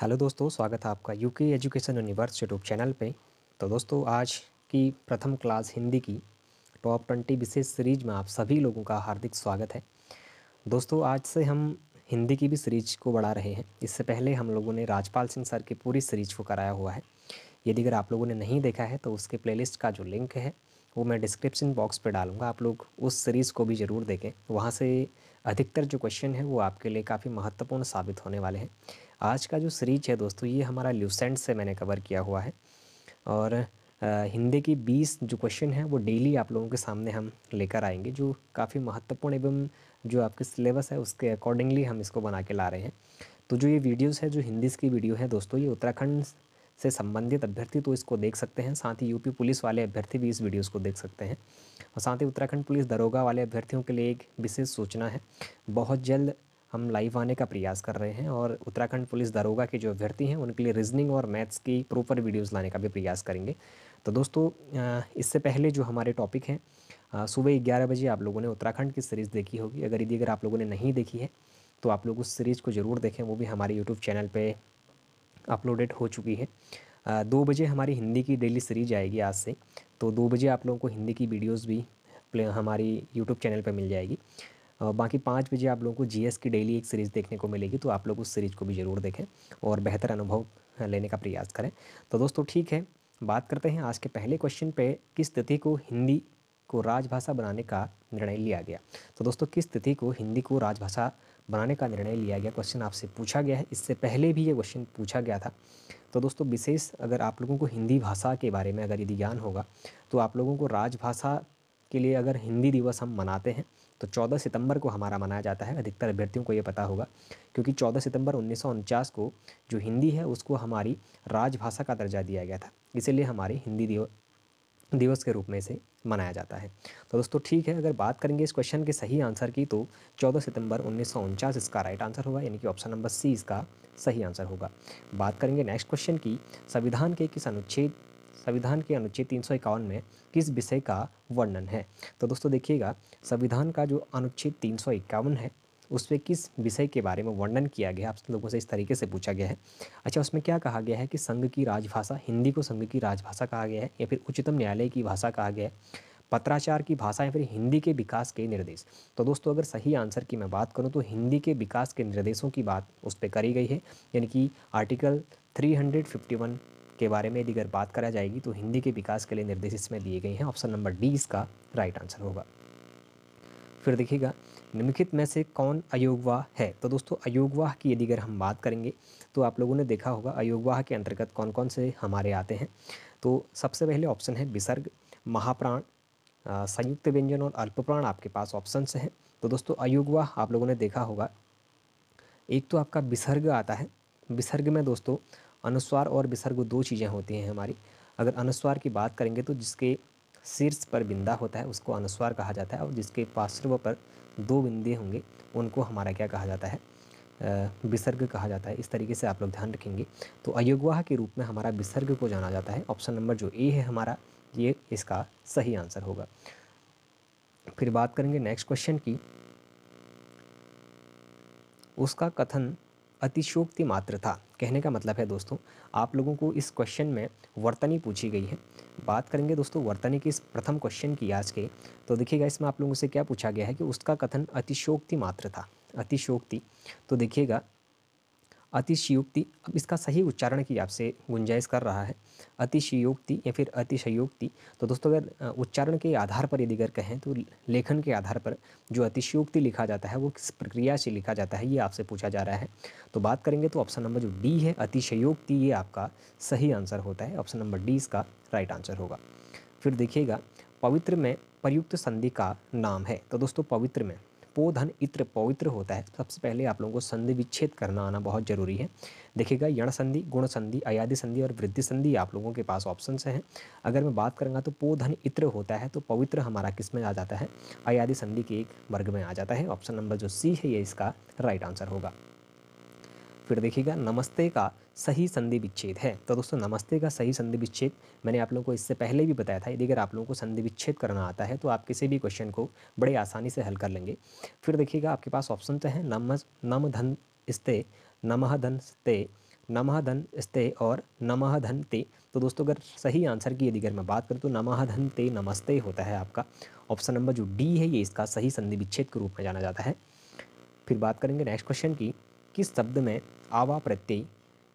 hello दोस्तों स्वागत है आपका UK education universe YouTube channel पे तो दोस्तों आज की प्रथम क्लास हिंदी की टॉप ट्वेंटी विशेष सीरीज में आप सभी लोगों का हार्दिक स्वागत है दोस्तों आज से हम हिंदी की भी सीरीज को बढ़ा रहे हैं इससे पहले हम लोगों ने राजपाल सिंह सर की पूरी सीरीज को कराया हुआ है यदि अगर आप लोगों ने नहीं देखा है तो उसके प्ले का जो लिंक है वो मैं डिस्क्रिप्शन बॉक्स पे डालूँगा आप लोग उस सीरीज़ को भी ज़रूर देखें वहाँ से अधिकतर जो क्वेश्चन है वो आपके लिए काफ़ी महत्वपूर्ण साबित होने वाले हैं आज का जो सीरीज है दोस्तों ये हमारा ल्यूसेंट से मैंने कवर किया हुआ है और हिंदी की बीस जो क्वेश्चन है वो डेली आप लोगों के सामने हम लेकर आएंगे जो काफ़ी महत्वपूर्ण एवं जो आपके सिलेबस है उसके अकॉर्डिंगली हम इसको बना के ला रहे हैं तो जो ये वीडियोस है जो हिंदी की वीडियो है दोस्तों ये उत्तराखंड से संबंधित अभ्यर्थी तो इसको देख सकते हैं साथ ही यूपी पुलिस वाले अभ्यर्थी भी इस वीडियोज़ को देख सकते हैं और साथ ही उत्तराखंड पुलिस दरोगा वाले अभ्यर्थियों के लिए एक विशेष सूचना है बहुत जल्द हम लाइव आने का प्रयास कर रहे हैं और उत्तराखंड पुलिस दरोगा के जो अभ्यर्थी हैं उनके लिए रीजनिंग और मैथ्स की प्रॉपर वीडियोस लाने का भी प्रयास करेंगे तो दोस्तों इससे पहले जो हमारे टॉपिक हैं सुबह ग्यारह बजे आप लोगों ने उत्तराखंड की सीरीज़ देखी होगी अगर यदि अगर आप लोगों ने नहीं देखी है तो आप लोग उस सीरीज़ को ज़रूर देखें वो भी हमारे यूट्यूब चैनल पर अपलोडेड हो चुकी है दो बजे हमारी हिंदी की डेली सीरीज आएगी आज से तो दो बजे आप लोगों को हिंदी की वीडियोस भी हमारी यूट्यूब चैनल पर मिल जाएगी और बाकी पाँच बजे आप लोगों को जीएस की डेली एक सीरीज़ देखने को मिलेगी तो आप लोग उस सीरीज़ को भी ज़रूर देखें और बेहतर अनुभव लेने का प्रयास करें तो दोस्तों ठीक है बात करते हैं आज के पहले क्वेश्चन पे किस तिथि को हिंदी को राजभाषा बनाने का निर्णय लिया गया तो दोस्तों किस तिथि को हिंदी को राजभाषा बनाने का निर्णय लिया गया क्वेश्चन आपसे पूछा गया है इससे पहले भी ये क्वेश्चन पूछा गया था तो दोस्तों विशेष अगर आप लोगों को हिंदी भाषा के बारे में अगर यदि ज्ञान होगा तो आप लोगों को राजभाषा के लिए अगर हिंदी दिवस हम मनाते हैं तो 14 सितंबर को हमारा मनाया जाता है अधिकतर अभ्यर्थियों को ये पता होगा क्योंकि 14 सितंबर उन्नीस को जो हिंदी है उसको हमारी राजभाषा का दर्जा दिया गया था इसीलिए हमारे हिंदी दिवस के रूप में से मनाया जाता है तो दोस्तों ठीक है अगर बात करेंगे इस क्वेश्चन के सही आंसर की तो चौदह सितंबर उन्नीस इसका राइट आंसर होगा यानी कि ऑप्शन नंबर सी इसका सही आंसर होगा बात करेंगे नेक्स्ट क्वेश्चन की संविधान के किस अनुच्छेद संविधान के अनुच्छेद तीन में किस विषय का वर्णन है तो दोस्तों देखिएगा संविधान का जो अनुच्छेद तीन है उस पर किस विषय के बारे में वर्णन किया गया आप लोगों से इस तरीके से पूछा गया है अच्छा उसमें क्या कहा गया है कि संघ की राजभाषा हिंदी को संघ की राजभाषा कहा गया है या फिर उच्चतम न्यायालय की भाषा कहा गया है पत्राचार की भाषा या फिर हिंदी के विकास के निर्देश तो दोस्तों अगर सही आंसर की मैं बात करूँ तो हिंदी के विकास के निर्देशों की बात उस पर करी गई है यानी कि आर्टिकल थ्री के बारे में यदि अगर बात करा जाएगी तो हिंदी के विकास के लिए निर्देश इसमें दिए गए हैं ऑप्शन नंबर डी इसका राइट आंसर होगा फिर देखिएगा निम्नलिखित में से कौन अयोगवाह है तो दोस्तों अयोगवाह की यदि अगर हम बात करेंगे तो आप लोगों ने देखा होगा अयोगवाह के अंतर्गत कौन कौन से हमारे आते हैं तो सबसे पहले ऑप्शन है विसर्ग महाप्राण संयुक्त व्यंजन और अल्पप्राण आपके पास ऑप्शन से हैं तो दोस्तों अयुगवा आप लोगों ने देखा होगा एक तो आपका विसर्ग आता है विसर्ग में दोस्तों अनुस्वार और विसर्ग दो चीज़ें होती हैं हमारी अगर अनुस्वार की बात करेंगे तो जिसके शीर्ष पर बिंदा होता है उसको अनुस्वार कहा जाता है और जिसके पार्श्व पर दो बिंदे होंगे उनको हमारा क्या कहा जाता है विसर्ग कहा जाता है इस तरीके से आप लोग ध्यान रखेंगे तो अयोगवाह के रूप में हमारा विसर्ग को जाना जाता है ऑप्शन नंबर जो ए है हमारा ये इसका सही आंसर होगा फिर बात करेंगे नेक्स्ट क्वेश्चन की उसका कथन अतिशोक्ति मात्र था कहने का मतलब है दोस्तों आप लोगों को इस क्वेश्चन में वर्तनी पूछी गई है बात करेंगे दोस्तों वर्तनी की इस प्रथम क्वेश्चन की आज के तो देखिएगा इसमें आप लोगों से क्या पूछा गया है कि उसका कथन अतिशोक्ति मात्र था अतिशोक्ति तो देखिएगा अतिशयोक्ति अब इसका सही उच्चारण की आपसे गुंजाइश कर रहा है अतिशयोक्ति या फिर अतिशयोक्ति तो दोस्तों अगर उच्चारण के आधार पर यदि अगर कहें तो लेखन के आधार पर जो अतिशयोक्ति लिखा जाता है वो किस प्रक्रिया से लिखा जाता है ये आपसे पूछा जा रहा है तो बात करेंगे तो ऑप्शन नंबर जो डी है अतिशयोक्ति ये आपका सही आंसर होता है ऑप्शन नंबर डी इसका राइट आंसर होगा फिर देखिएगा पवित्र में प्रयुक्त संधि का नाम है तो दोस्तों पवित्र में पोधन इत्र पवित्र होता है सबसे पहले आप लोगों को संधि विच्छेद करना आना बहुत ज़रूरी है देखिएगा यण संधि गुण संधि अयाधि संधि और वृद्धि संधि आप लोगों के पास ऑप्शन हैं अगर मैं बात करूँगा तो पोधन इत्र होता है तो पवित्र हमारा किस में आ जाता है अयाधि संधि के एक वर्ग में आ जाता है ऑप्शन नंबर जो सी है ये इसका राइट आंसर होगा फिर देखिएगा नमस्ते का सही संधि विच्छेद है तो दोस्तों नमस्ते का सही संधि विच्छेद मैंने आप लोगों को इससे पहले भी बताया था यदि अगर आप लोगों को संधि विच्छेद करना आता है तो आप किसी भी क्वेश्चन को बड़े आसानी से हल कर लेंगे फिर देखिएगा आपके पास ऑप्शन तो हैं नम नम धन स्ते नम धन स्ते नम धन स्ते और नम धन ते तो दोस्तों अगर सही आंसर की यदि अगर मैं बात करूँ तो नमह धन ते नमस्ते होता है आपका ऑप्शन नंबर जो डी है ये इसका सही संधि विच्छेद के रूप में जाना जाता है फिर बात करेंगे नेक्स्ट क्वेश्चन की किस शब्द में आवा प्रत्यय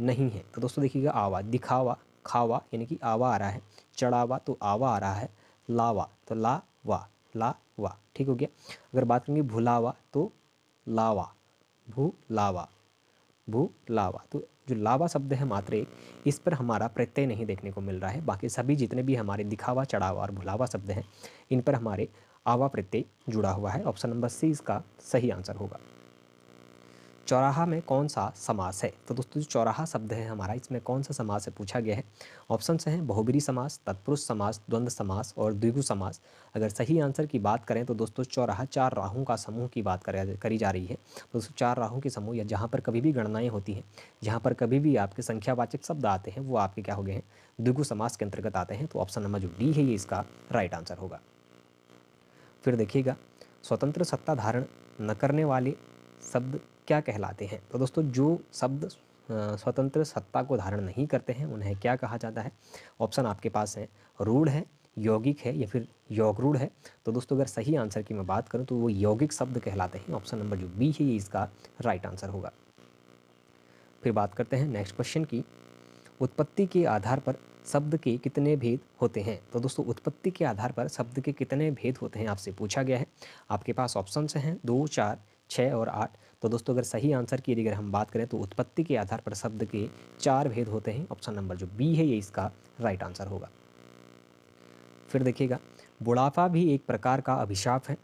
नहीं है तो दोस्तों देखिएगा आवा दिखावा खावा यानी कि आवा आ रहा है चढ़ावा तो आवा आ रहा है लावा तो ला वा ला वा ठीक हो गया अगर बात करेंगे भुलावा तो लावा भू लावा भू लावा तो जो लावा शब्द है मात्र एक इस पर हमारा प्रत्यय नहीं देखने को मिल रहा है बाकी सभी जितने भी हमारे दिखावा चढ़ावा और भुलावा शब्द हैं इन पर हमारे आवा प्रत्यय जुड़ा हुआ है ऑप्शन नंबर सी इसका सही आंसर होगा चौराहा में कौन सा समास है तो दोस्तों जो चौराहा शब्द है हमारा इसमें कौन सा समास है पूछा गया है ऑप्शन से हैं बहुबरी समास तत्पुरुष समास द्वंद्व समास और द्विगु समास अगर सही आंसर की बात करें तो दोस्तों चौराहा चार राहों का समूह की बात करी जा रही है तो दोस्तों चार राहों के समूह या जहाँ पर कभी भी गणनाएँ होती हैं जहाँ पर कभी भी आपके संख्यावाचक शब्द आते हैं वो आपके क्या हो गए हैं द्विगु समास के अंतर्गत आते हैं तो ऑप्शन नंबर जो डी है ये इसका राइट आंसर होगा फिर देखिएगा स्वतंत्र सत्ता धारण न करने वाले शब्द क्या कहलाते हैं तो दोस्तों जो शब्द स्वतंत्र सत्ता को धारण नहीं करते हैं उन्हें क्या कहा जाता है ऑप्शन आपके पास हैं रूढ़ है यौगिक है या फिर यौगरूढ़ है तो दोस्तों अगर सही आंसर की मैं बात करूं तो वो यौगिक शब्द कहलाते हैं ऑप्शन नंबर जो बी है ये इसका राइट आंसर होगा फिर बात करते हैं नेक्स्ट क्वेश्चन की उत्पत्ति के आधार पर शब्द के कितने भेद होते हैं तो दोस्तों उत्पत्ति के आधार पर शब्द के कितने भेद होते हैं आपसे पूछा गया है आपके पास ऑप्शन हैं दो चार छः और आठ तो दोस्तों अगर सही आंसर की अगर हम बात करें तो उत्पत्ति के आधार पर शब्द के चार भेद होते हैं ऑप्शन नंबर जो बी है ये इसका राइट आंसर होगा फिर देखिएगा बुढ़ापा भी एक प्रकार का अभिशाप है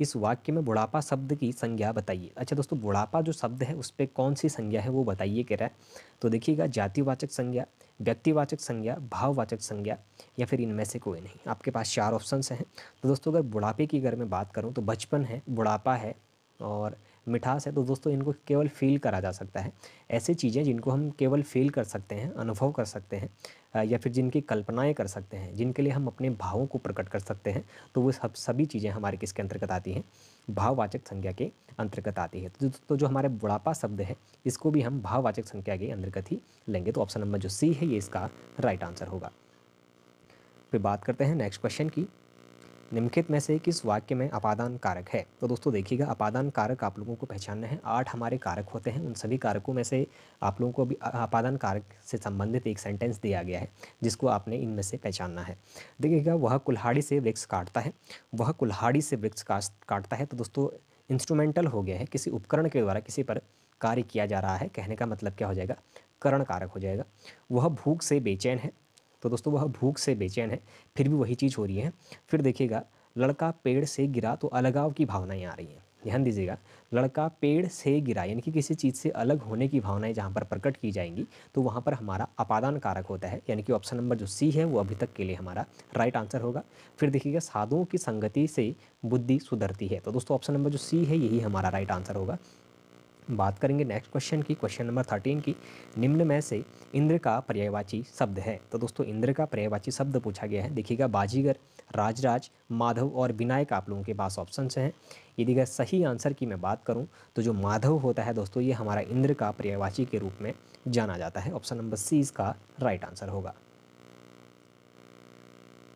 इस वाक्य में बुढ़ापा शब्द की संज्ञा बताइए अच्छा दोस्तों बुढ़ापा जो शब्द है उस पर कौन सी संज्ञा है वो बताइए कह रहा है तो देखिएगा जातिवाचक संज्ञा व्यक्तिवाचक संज्ञा भाववाचक संज्ञा या फिर इनमें से कोई नहीं आपके पास चार ऑप्शन हैं तो दोस्तों अगर बुढ़ापे की अगर मैं बात करूँ तो बचपन है बुढ़ापा है और मिठास है तो दोस्तों इनको केवल फील करा जा सकता है ऐसे चीज़ें जिनको हम केवल फील कर सकते हैं अनुभव कर सकते हैं या फिर जिनकी कल्पनाएं कर सकते हैं जिनके लिए हम अपने भावों को प्रकट कर सकते हैं तो वो सब सभी चीज़ें हमारे किसके अंतर्गत आती हैं भाववाचक संज्ञा के अंतर्गत आती है तो, तो जो हमारे बुढ़ापा शब्द है इसको भी हम भाववाचक संज्ञा के अंतर्गत ही लेंगे तो ऑप्शन नंबर जो सी है ये इसका राइट आंसर होगा फिर बात करते हैं नेक्स्ट क्वेश्चन की निम्नलिखित में से किस वाक्य में अपादान कारक है तो दोस्तों देखिएगा अपादान कारक आप लोगों को पहचानना है आठ हमारे कारक होते हैं उन सभी कारकों में से आप लोगों को भी अपादान कारक से संबंधित एक सेंटेंस दिया गया है जिसको आपने इनमें से पहचानना है देखिएगा वह कुल्हाड़ी से वृक्ष काटता है वह कुल्हाड़ी से वृक्ष काटता है तो दोस्तों इंस्ट्रूमेंटल हो गया है किसी उपकरण के द्वारा किसी पर कार्य किया जा रहा है कहने का मतलब क्या हो जाएगा करण कारक हो जाएगा वह भूख से बेचैन है तो दोस्तों वह भूख से बेचैन है फिर भी वही चीज़ हो रही है फिर देखिएगा लड़का पेड़ से गिरा तो अलगाव की भावनाएँ आ रही हैं ध्यान दीजिएगा लड़का पेड़ से गिरा यानी कि किसी चीज़ से अलग होने की भावनाएं जहाँ पर प्रकट की जाएंगी तो वहाँ पर हमारा अपादान कारक होता है यानी कि ऑप्शन नंबर जो सी है वो अभी तक के लिए हमारा राइट आंसर होगा फिर देखिएगा साधुओं की संगति से बुद्धि सुधरती है तो दोस्तों ऑप्शन नंबर जो सी है यही हमारा राइट आंसर होगा बात करेंगे नेक्स्ट क्वेश्चन की क्वेश्चन नंबर थर्टीन की निम्न में से इंद्र का पर्यायवाची शब्द है तो दोस्तों इंद्र का पर्यायवाची शब्द पूछा गया है देखिएगा बाजीगर राजराज माधव और विनायक आप लोगों के पास ऑप्शन हैं यदि अगर सही आंसर की मैं बात करूं तो जो माधव होता है दोस्तों ये हमारा इंद्र का पर्यायवाची के रूप में जाना जाता है ऑप्शन नंबर सी इसका राइट आंसर होगा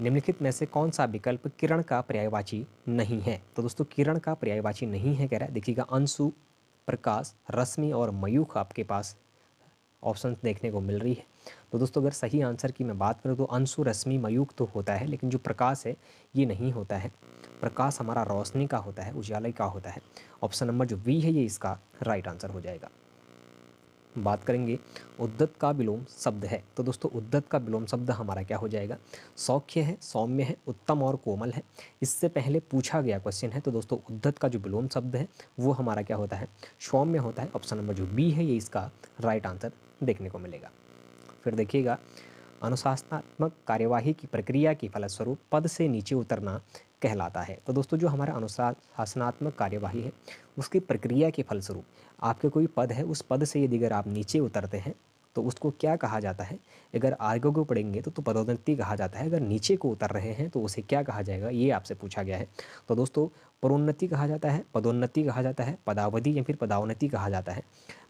निम्नलिखित में से कौन सा विकल्प किरण का पर्यायवाची नहीं है तो दोस्तों किरण का पर्यायवाची नहीं है कह रहा है देखिएगा अंशु प्रकाश रश्मि और मयूख आपके पास ऑप्शन देखने को मिल रही है तो दोस्तों अगर सही आंसर की मैं बात करूँ तो अंशु रश्मि मयूख तो होता है लेकिन जो प्रकाश है ये नहीं होता है प्रकाश हमारा रोशनी का होता है उजाले का होता है ऑप्शन नंबर जो वी है ये इसका राइट आंसर हो जाएगा बात करेंगे उद्दत का विलोम शब्द है तो दोस्तों उद्दत का विलोम शब्द हमारा क्या हो जाएगा सौख्य है सौम्य है उत्तम और कोमल है इससे पहले पूछा गया क्वेश्चन है तो दोस्तों उद्दत का जो विलोम शब्द है वो हमारा क्या होता है सौम्य होता है ऑप्शन नंबर जो बी है ये इसका राइट आंसर देखने को मिलेगा फिर देखिएगा अनुशासनात्मक कार्यवाही की प्रक्रिया के फलस्वरूप पद से नीचे उतरना कहलाता है तो दोस्तों जो हमारा अनुशासनात्मक कार्यवाही है उसकी प्रक्रिया के फलस्वरूप आपके कोई पद है उस पद से यदि अगर आप नीचे उतरते हैं तो उसको क्या कहा जाता है अगर आगे को पढ़ेंगे तो, तो पदोन्नति कहा जाता है अगर नीचे को उतर रहे हैं तो उसे क्या कहा जाएगा ये आपसे पूछा गया है तो दोस्तों प्रोन्नति कहा जाता है पदोन्नति कहा जाता है पदावधि या फिर पदावनति कहा जाता है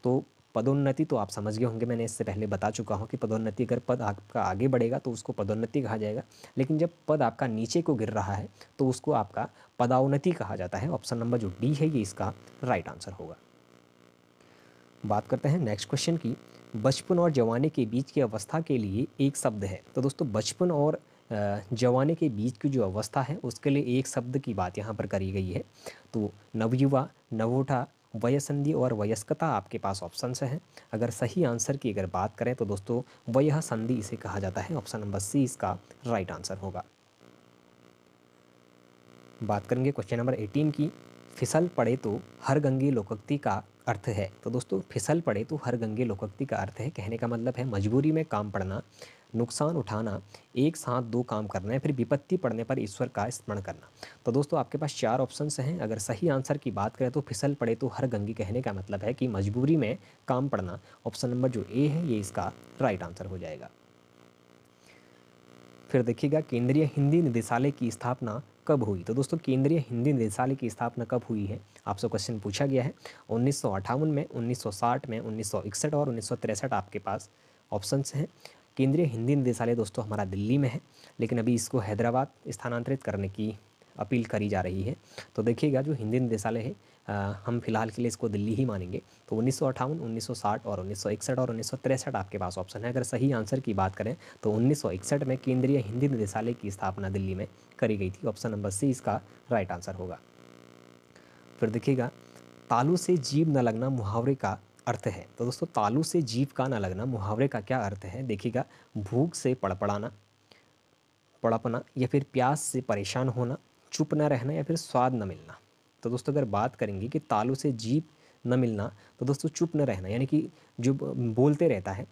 तो पदोन्नति तो आप समझ गए होंगे मैंने इससे पहले बता चुका हूँ कि पदोन्नति अगर पद आपका आगे बढ़ेगा तो उसको पदोन्नति कहा जाएगा लेकिन जब पद आपका नीचे को गिर रहा है तो उसको आपका पदाउन्नति कहा जाता है ऑप्शन नंबर जो डी है ये इसका राइट आंसर होगा बात करते हैं नेक्स्ट क्वेश्चन की बचपन और जवानी के बीच की अवस्था के लिए एक शब्द है तो दोस्तों बचपन और जवानी के बीच की जो अवस्था है उसके लिए एक शब्द की बात यहाँ पर करी गई है तो नवयुवा नवोठा वयसंधि और वयस्कता आपके पास ऑप्शन हैं अगर सही आंसर की अगर बात करें तो दोस्तों वयह संधि इसे कहा जाता है ऑप्शन नंबर सी इसका राइट आंसर होगा बात करेंगे क्वेश्चन नंबर एटीन की फिसल पड़े तो हर गंगे लोकोक्ति का अर्थ है तो दोस्तों फिसल पड़े तो हर गंगे लोकोक्ति का अर्थ है कहने का मतलब है मजबूरी में काम पड़ना नुकसान उठाना एक साथ दो काम करना है फिर विपत्ति पड़ने पर ईश्वर का स्मरण करना तो दोस्तों आपके पास चार ऑप्शन हैं अगर सही आंसर की बात करें तो फिसल पड़े तो हर गंगी कहने का मतलब है कि मजबूरी में काम पड़ना ऑप्शन नंबर जो ए है ये इसका राइट आंसर हो जाएगा फिर देखिएगा केंद्रीय हिंदी निदेशालय की स्थापना कब हुई तो दोस्तों केंद्रीय हिंदी निदेशालय की स्थापना कब हुई है आपसे क्वेश्चन पूछा गया है उन्नीस में 1960 में 1961 और उन्नीस आपके पास ऑप्शन हैं केंद्रीय हिंदी निदेशालय दोस्तों हमारा दिल्ली में है लेकिन अभी इसको हैदराबाद स्थानांतरित करने की अपील करी जा रही है तो देखिएगा जो हिंदी निदेशालय है हम फिलहाल के लिए इसको दिल्ली ही मानेंगे तो उन्नीस सौ और उन्नीस और उन्नीस आपके पास ऑप्शन है अगर सही आंसर की बात करें तो उन्नीस में केंद्रीय हिंदी निदेशालय की स्थापना दिल्ली में करी गई थी ऑप्शन नंबर सी इसका राइट आंसर होगा फिर देखिएगा तालू से जीव न लगना मुहावरे का अर्थ है तो दोस्तों तालू से जीव का ना लगना मुहावरे का क्या अर्थ है देखिएगा भूख से पड़पड़ाना पड़पना या फिर प्यास से परेशान होना चुप न रहना या फिर स्वाद न मिलना तो दोस्तों अगर बात करेंगे कि तालू से जीप न मिलना तो दोस्तों चुप न रहना यानी कि जो बोलते रहता है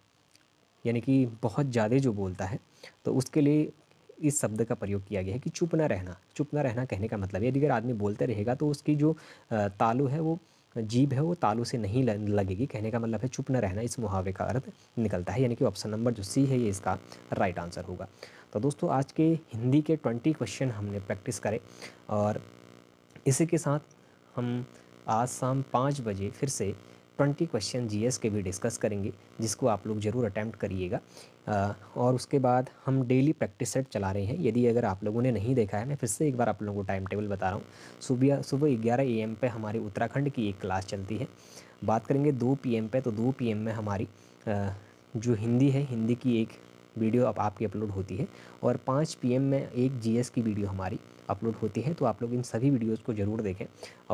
यानी कि बहुत ज़्यादा जो बोलता है तो उसके लिए इस शब्द का प्रयोग किया गया है कि चुप ना रहना चुप ना रहना कहने का मतलब यदि अगर आदमी बोलते रहेगा तो उसकी जो तालू है वो जीभ है वो तालू से नहीं लगेगी कहने का मतलब है चुप न रहना इस मुहावरे का अर्थ निकलता है यानी कि ऑप्शन नंबर जो सी है ये इसका राइट आंसर होगा तो दोस्तों आज के हिंदी के ट्वेंटी क्वेश्चन हमने प्रैक्टिस करे और इसी के साथ हम आज शाम पाँच बजे फिर से ट्वेंटी क्वेश्चन जीएस के भी डिस्कस करेंगे जिसको आप लोग ज़रूर अटैम्प्ट करिएगा और उसके बाद हम डेली प्रैक्टिस सेट चला रहे हैं यदि अगर आप लोगों ने नहीं देखा है मैं फिर से एक बार आप लोगों को टाइम टेबल बता रहा हूँ सुबह सुबह ग्यारह ए एम पर हमारी उत्तराखंड की एक क्लास चलती है बात करेंगे दो पी एम पर तो दो पी एम में हमारी जो हिंदी है हिंदी की एक वीडियो अब आपकी अपलोड होती है और पाँच पी में एक जी की वीडियो हमारी अपलोड होती है तो आप लोग इन सभी वीडियोज़ को ज़रूर देखें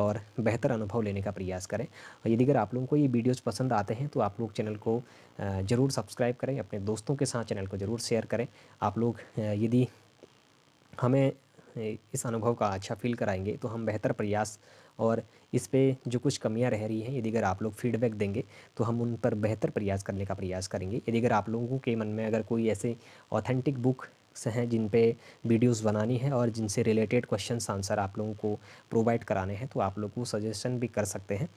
और बेहतर अनुभव लेने का प्रयास करें और यदि अगर आप लोगों को ये वीडियोज़ पसंद आते हैं तो आप लोग चैनल को ज़रूर सब्सक्राइब करें अपने दोस्तों के साथ चैनल को ज़रूर शेयर करें आप लोग यदि हमें इस अनुभव का अच्छा फील कराएंगे तो हम बेहतर प्रयास और इस पर जो कुछ कमियां रह रही हैं यदि अगर आप लोग फीडबैक देंगे तो हम उन पर बेहतर प्रयास करने का प्रयास करेंगे यदि अगर आप लोगों के मन में अगर कोई ऐसे ऑथेंटिक बुक हैं जिन पे वीडियोस बनानी है और जिनसे रिलेटेड क्वेश्चन आंसर आप लोगों को प्रोवाइड कराने हैं तो आप लोग को सजेशन भी कर सकते हैं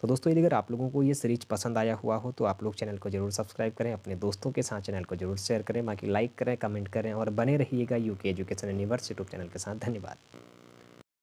तो दोस्तों यदि अगर आप लोगों को ये सीरीज पसंद आया हुआ हो तो आप लोग चैनल को जरूर सब्सक्राइब करें अपने दोस्तों के साथ चैनल को जरूर शेयर करें बाकी लाइक करें कमेंट करें और बने रहिएगा के एजुकेशन यूनिवर्स यूट्यूब चैनल के साथ धन्यवाद